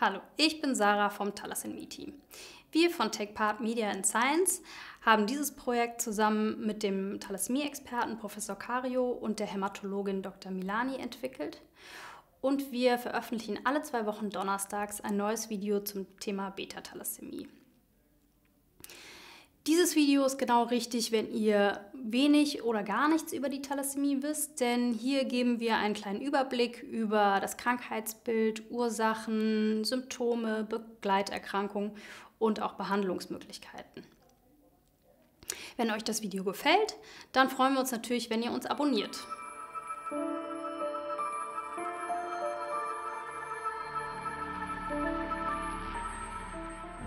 Hallo, ich bin Sarah vom Thalassin Me Team. Wir von TechPart Media and Science haben dieses Projekt zusammen mit dem Thalassemie-Experten Professor Cario und der Hämatologin Dr. Milani entwickelt. Und wir veröffentlichen alle zwei Wochen donnerstags ein neues Video zum Thema beta thalassemie dieses Video ist genau richtig, wenn ihr wenig oder gar nichts über die Thalassemie wisst, denn hier geben wir einen kleinen Überblick über das Krankheitsbild, Ursachen, Symptome, Begleiterkrankungen und auch Behandlungsmöglichkeiten. Wenn euch das Video gefällt, dann freuen wir uns natürlich, wenn ihr uns abonniert. Thank you.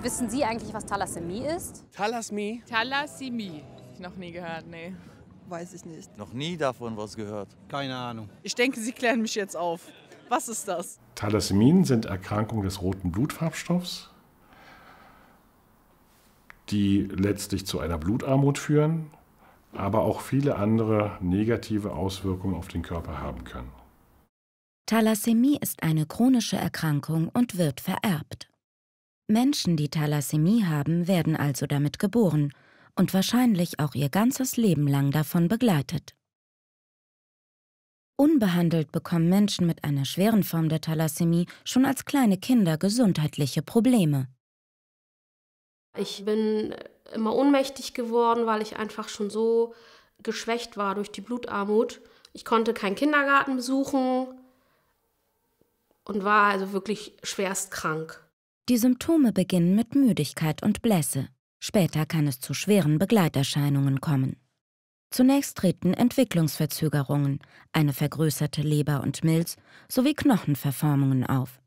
Wissen Sie eigentlich, was Thalassemie ist? Thalassemie? Thalassemie. Noch nie gehört, nee. Weiß ich nicht. Noch nie davon was gehört. Keine Ahnung. Ich denke, Sie klären mich jetzt auf. Was ist das? Thalassemien sind Erkrankungen des roten Blutfarbstoffs, die letztlich zu einer Blutarmut führen, aber auch viele andere negative Auswirkungen auf den Körper haben können. Thalassemie ist eine chronische Erkrankung und wird vererbt. Menschen, die Thalassämie haben, werden also damit geboren und wahrscheinlich auch ihr ganzes Leben lang davon begleitet. Unbehandelt bekommen Menschen mit einer schweren Form der Thalassämie schon als kleine Kinder gesundheitliche Probleme. Ich bin immer ohnmächtig geworden, weil ich einfach schon so geschwächt war durch die Blutarmut. Ich konnte keinen Kindergarten besuchen und war also wirklich schwerst krank. Die Symptome beginnen mit Müdigkeit und Blässe. Später kann es zu schweren Begleiterscheinungen kommen. Zunächst treten Entwicklungsverzögerungen, eine vergrößerte Leber und Milz sowie Knochenverformungen auf.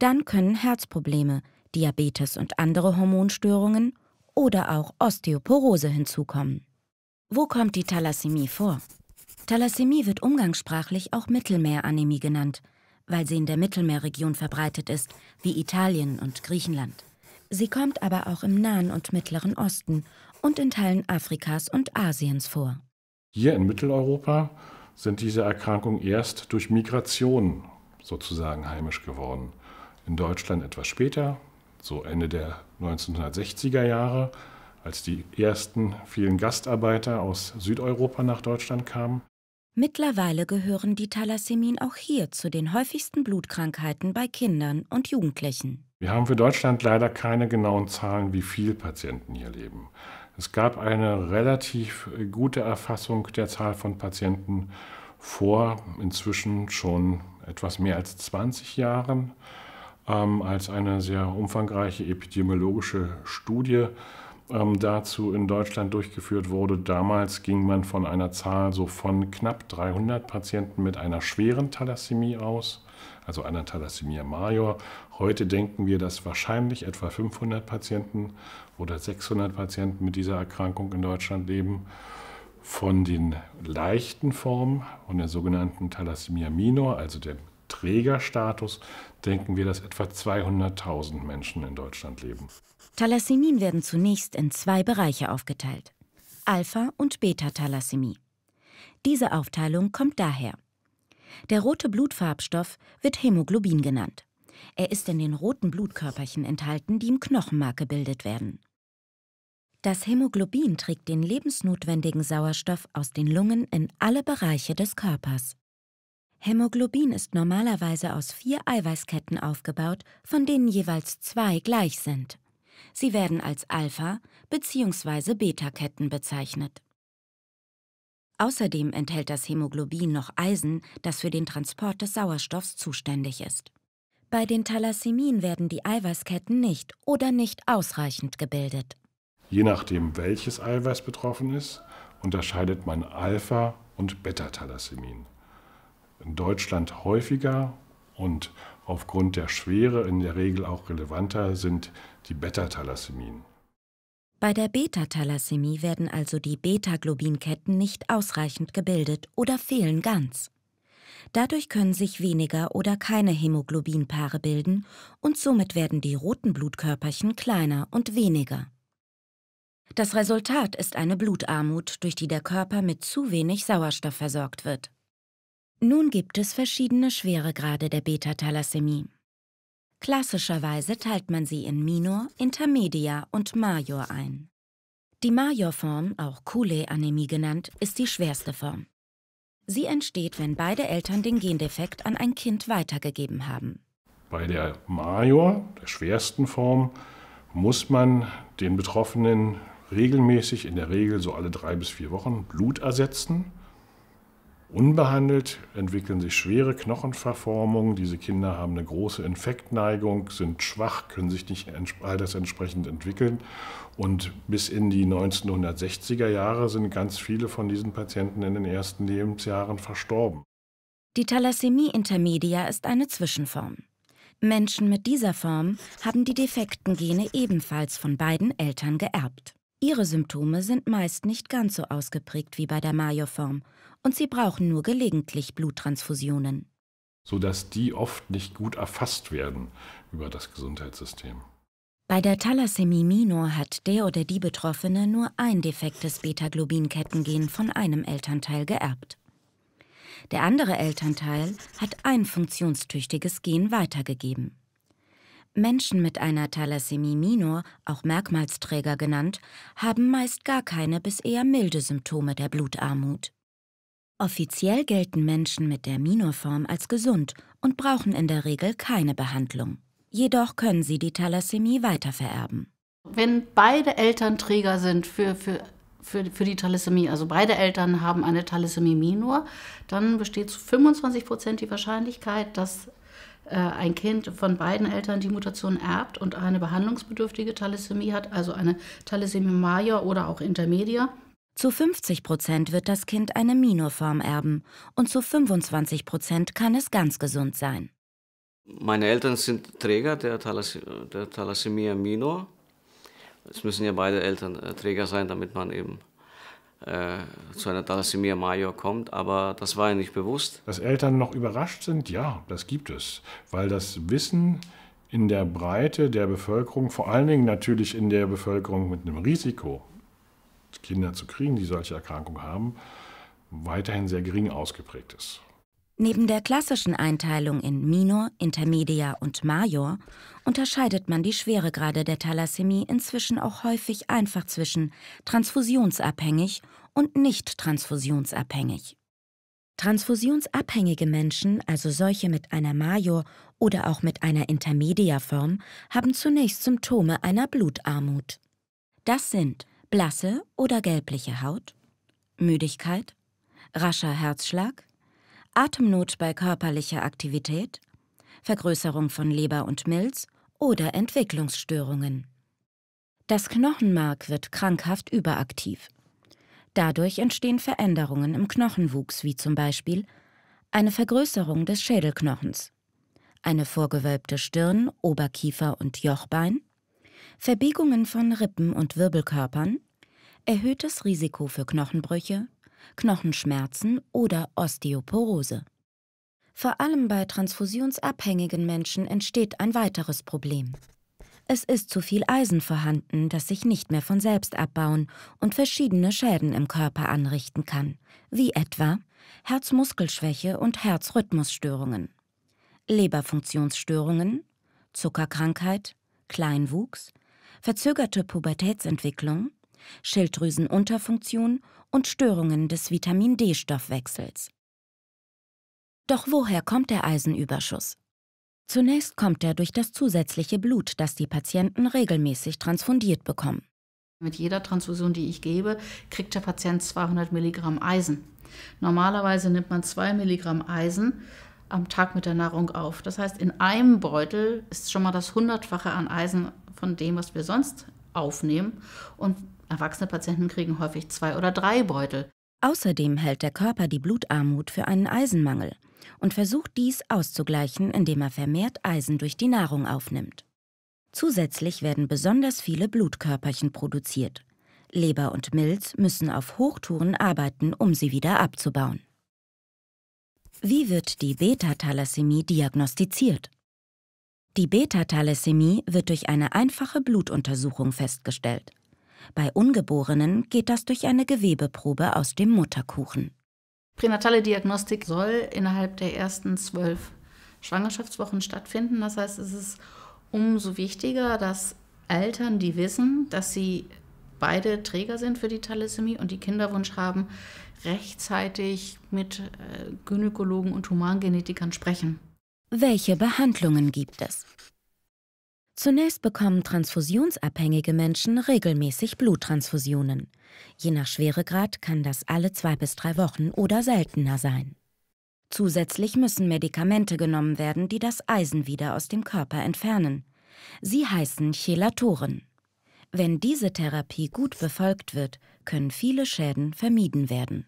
Dann können Herzprobleme, Diabetes und andere Hormonstörungen oder auch Osteoporose hinzukommen. Wo kommt die Thalassämie vor? Thalassämie wird umgangssprachlich auch Mittelmeeranämie genannt, weil sie in der Mittelmeerregion verbreitet ist, wie Italien und Griechenland. Sie kommt aber auch im Nahen und Mittleren Osten und in Teilen Afrikas und Asiens vor. Hier in Mitteleuropa sind diese Erkrankungen erst durch Migration sozusagen heimisch geworden. In Deutschland etwas später, so Ende der 1960er Jahre, als die ersten vielen Gastarbeiter aus Südeuropa nach Deutschland kamen. Mittlerweile gehören die Thalassemien auch hier zu den häufigsten Blutkrankheiten bei Kindern und Jugendlichen. Wir haben für Deutschland leider keine genauen Zahlen, wie viele Patienten hier leben. Es gab eine relativ gute Erfassung der Zahl von Patienten vor inzwischen schon etwas mehr als 20 Jahren, ähm, als eine sehr umfangreiche epidemiologische Studie ähm, dazu in Deutschland durchgeführt wurde. Damals ging man von einer Zahl so von knapp 300 Patienten mit einer schweren Thalassämie aus, also einer Thalassämie major. Heute denken wir, dass wahrscheinlich etwa 500 Patienten oder 600 Patienten mit dieser Erkrankung in Deutschland leben. Von den leichten Formen, und der sogenannten Thalassemia minor, also dem Trägerstatus, denken wir, dass etwa 200.000 Menschen in Deutschland leben. Thalassämien werden zunächst in zwei Bereiche aufgeteilt: Alpha- und beta thalassemie Diese Aufteilung kommt daher. Der rote Blutfarbstoff wird Hämoglobin genannt. Er ist in den roten Blutkörperchen enthalten, die im Knochenmark gebildet werden. Das Hämoglobin trägt den lebensnotwendigen Sauerstoff aus den Lungen in alle Bereiche des Körpers. Hämoglobin ist normalerweise aus vier Eiweißketten aufgebaut, von denen jeweils zwei gleich sind. Sie werden als Alpha- bzw. Beta-Ketten bezeichnet. Außerdem enthält das Hämoglobin noch Eisen, das für den Transport des Sauerstoffs zuständig ist. Bei den Thalassemien werden die Eiweißketten nicht oder nicht ausreichend gebildet. Je nachdem, welches Eiweiß betroffen ist, unterscheidet man Alpha- und beta thalassemien In Deutschland häufiger und aufgrund der Schwere in der Regel auch relevanter sind die beta thalassemien Bei der beta thalassemie werden also die Beta-Globinketten nicht ausreichend gebildet oder fehlen ganz. Dadurch können sich weniger oder keine Hämoglobinpaare bilden und somit werden die roten Blutkörperchen kleiner und weniger. Das Resultat ist eine Blutarmut, durch die der Körper mit zu wenig Sauerstoff versorgt wird. Nun gibt es verschiedene Schweregrade der Beta-Thalassämie. Klassischerweise teilt man sie in Minor, Intermedia und Major ein. Die Major-Form, auch kule anämie genannt, ist die schwerste Form. Sie entsteht, wenn beide Eltern den Gendefekt an ein Kind weitergegeben haben. Bei der Major, der schwersten Form, muss man den Betroffenen regelmäßig, in der Regel so alle drei bis vier Wochen, Blut ersetzen. Unbehandelt entwickeln sich schwere Knochenverformungen. Diese Kinder haben eine große Infektneigung, sind schwach, können sich nicht altersentsprechend entwickeln. Und bis in die 1960er Jahre sind ganz viele von diesen Patienten in den ersten Lebensjahren verstorben. Die Thalassämie intermedia ist eine Zwischenform. Menschen mit dieser Form haben die defekten Gene ebenfalls von beiden Eltern geerbt. Ihre Symptome sind meist nicht ganz so ausgeprägt wie bei der Majorform und sie brauchen nur gelegentlich Bluttransfusionen. Sodass die oft nicht gut erfasst werden über das Gesundheitssystem. Bei der Thalassemie minor hat der oder die Betroffene nur ein defektes Beta-Globin-Kettengen von einem Elternteil geerbt. Der andere Elternteil hat ein funktionstüchtiges Gen weitergegeben. Menschen mit einer Thalassämie minor, auch Merkmalsträger genannt, haben meist gar keine bis eher milde Symptome der Blutarmut. Offiziell gelten Menschen mit der Minorform als gesund und brauchen in der Regel keine Behandlung. Jedoch können sie die Thalassämie weitervererben. Wenn beide Eltern Träger sind für, für, für, für die Thalassämie, also beide Eltern haben eine Thalassämie minor, dann besteht zu 25 Prozent die Wahrscheinlichkeit, dass äh, ein Kind von beiden Eltern die Mutation erbt und eine behandlungsbedürftige Thalassämie hat, also eine Thalassämie major oder auch intermedia. Zu 50 Prozent wird das Kind eine Minorform erben und zu 25 Prozent kann es ganz gesund sein. Meine Eltern sind Träger der, Thalass der Thalassämie minor. Es müssen ja beide Eltern äh, Träger sein, damit man eben äh, zu einer Thalassämie Major kommt, aber das war ja nicht bewusst. Dass Eltern noch überrascht sind, ja, das gibt es, weil das Wissen in der Breite der Bevölkerung, vor allen Dingen natürlich in der Bevölkerung mit einem Risiko, Kinder zu kriegen, die solche Erkrankungen haben, weiterhin sehr gering ausgeprägt ist. Neben der klassischen Einteilung in Minor, Intermedia und Major unterscheidet man die Schweregrade der Thalassämie inzwischen auch häufig einfach zwischen transfusionsabhängig und nicht transfusionsabhängig. Transfusionsabhängige Menschen, also solche mit einer Major- oder auch mit einer Intermedia-Form, haben zunächst Symptome einer Blutarmut. Das sind blasse oder gelbliche Haut, Müdigkeit, rascher Herzschlag, Atemnot bei körperlicher Aktivität, Vergrößerung von Leber und Milz oder Entwicklungsstörungen. Das Knochenmark wird krankhaft überaktiv. Dadurch entstehen Veränderungen im Knochenwuchs, wie zum Beispiel eine Vergrößerung des Schädelknochens, eine vorgewölbte Stirn, Oberkiefer und Jochbein, Verbiegungen von Rippen und Wirbelkörpern, erhöhtes Risiko für Knochenbrüche, Knochenschmerzen oder Osteoporose. Vor allem bei transfusionsabhängigen Menschen entsteht ein weiteres Problem. Es ist zu viel Eisen vorhanden, das sich nicht mehr von selbst abbauen und verschiedene Schäden im Körper anrichten kann, wie etwa Herzmuskelschwäche und Herzrhythmusstörungen, Leberfunktionsstörungen, Zuckerkrankheit, Kleinwuchs, verzögerte Pubertätsentwicklung, Schilddrüsenunterfunktion und Störungen des Vitamin D-Stoffwechsels. Doch woher kommt der Eisenüberschuss? Zunächst kommt er durch das zusätzliche Blut, das die Patienten regelmäßig transfundiert bekommen. Mit jeder Transfusion, die ich gebe, kriegt der Patient 200 Milligramm Eisen. Normalerweise nimmt man 2 Milligramm Eisen am Tag mit der Nahrung auf. Das heißt, in einem Beutel ist schon mal das Hundertfache an Eisen von dem, was wir sonst aufnehmen und erwachsene Patienten kriegen häufig zwei oder drei Beutel. Außerdem hält der Körper die Blutarmut für einen Eisenmangel und versucht dies auszugleichen, indem er vermehrt Eisen durch die Nahrung aufnimmt. Zusätzlich werden besonders viele Blutkörperchen produziert. Leber und Milz müssen auf Hochtouren arbeiten, um sie wieder abzubauen. Wie wird die Beta-Thalassämie diagnostiziert? Die Beta-Thalassämie wird durch eine einfache Blutuntersuchung festgestellt. Bei Ungeborenen geht das durch eine Gewebeprobe aus dem Mutterkuchen. Pränatale Diagnostik soll innerhalb der ersten zwölf Schwangerschaftswochen stattfinden. Das heißt, es ist umso wichtiger, dass Eltern, die wissen, dass sie beide Träger sind für die Thalassämie und die Kinderwunsch haben, rechtzeitig mit äh, Gynäkologen und Humangenetikern sprechen. Welche Behandlungen gibt es? Zunächst bekommen transfusionsabhängige Menschen regelmäßig Bluttransfusionen. Je nach Schweregrad kann das alle zwei bis drei Wochen oder seltener sein. Zusätzlich müssen Medikamente genommen werden, die das Eisen wieder aus dem Körper entfernen. Sie heißen Chelatoren. Wenn diese Therapie gut befolgt wird, können viele Schäden vermieden werden.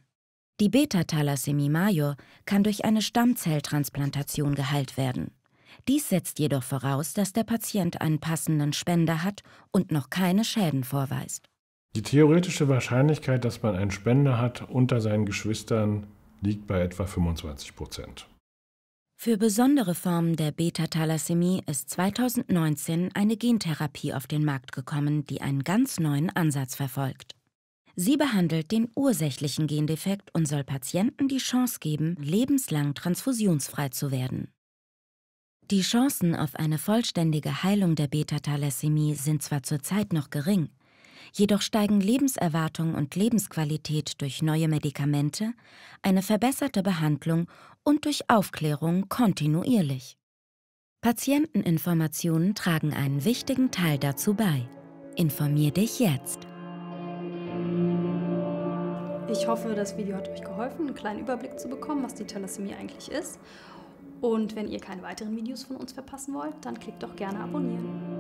Die beta thalassemie major kann durch eine Stammzelltransplantation geheilt werden. Dies setzt jedoch voraus, dass der Patient einen passenden Spender hat und noch keine Schäden vorweist. Die theoretische Wahrscheinlichkeit, dass man einen Spender hat unter seinen Geschwistern, liegt bei etwa 25 Prozent. Für besondere Formen der beta thalassemie ist 2019 eine Gentherapie auf den Markt gekommen, die einen ganz neuen Ansatz verfolgt. Sie behandelt den ursächlichen Gendefekt und soll Patienten die Chance geben, lebenslang transfusionsfrei zu werden. Die Chancen auf eine vollständige Heilung der Beta-Thalassämie sind zwar zurzeit noch gering, jedoch steigen Lebenserwartung und Lebensqualität durch neue Medikamente, eine verbesserte Behandlung und durch Aufklärung kontinuierlich. Patienteninformationen tragen einen wichtigen Teil dazu bei. Informier dich jetzt! Ich hoffe, das Video hat euch geholfen, einen kleinen Überblick zu bekommen, was die Thalassemie eigentlich ist. Und wenn ihr keine weiteren Videos von uns verpassen wollt, dann klickt doch gerne abonnieren.